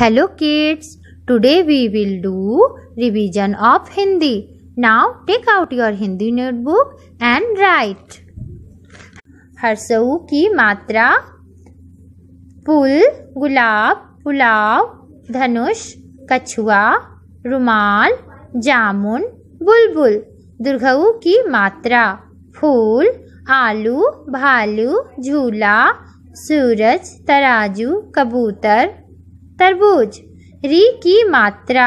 hello kids today we will do revision of Hindi now take out your Hindi notebook and write हरसऊ की मात्रा पुल गुलाब पुलाव धनुष कछुआ रुमाल जामुन बुलबुल दुर्गऊ की मात्रा फूल आलू भालू झूला सूरज तराजू कबूतर तरबूज री की मात्रा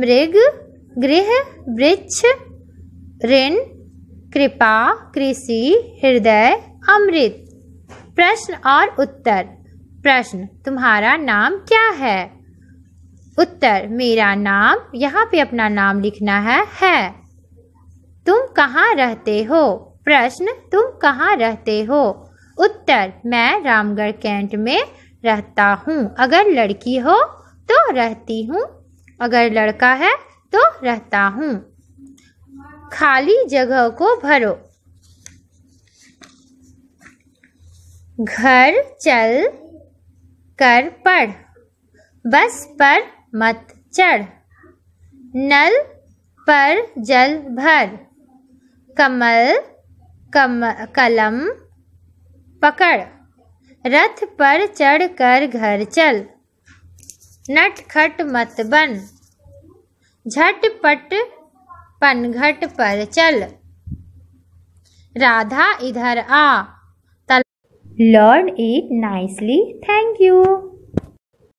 मृग गृह वृक्ष ऋण कृपा कृषि हृदय अमृत प्रश्न और उत्तर प्रश्न तुम्हारा नाम क्या है उत्तर मेरा नाम यहाँ पे अपना नाम लिखना है है तुम कहाँ रहते हो प्रश्न तुम कहाँ रहते हो उत्तर मैं रामगढ़ कैंट में रहता हूँ अगर लड़की हो तो रहती हूँ अगर लड़का है तो रहता हूँ खाली जगह को भरो घर चल कर पढ़ बस पर मत चढ़ नल पर जल भर कमल कम कलम पकड़ रथ पर चढ़कर घर चल नटखट मत बन झटपट पनघट पर चल राधा इधर आ learn it nicely thank you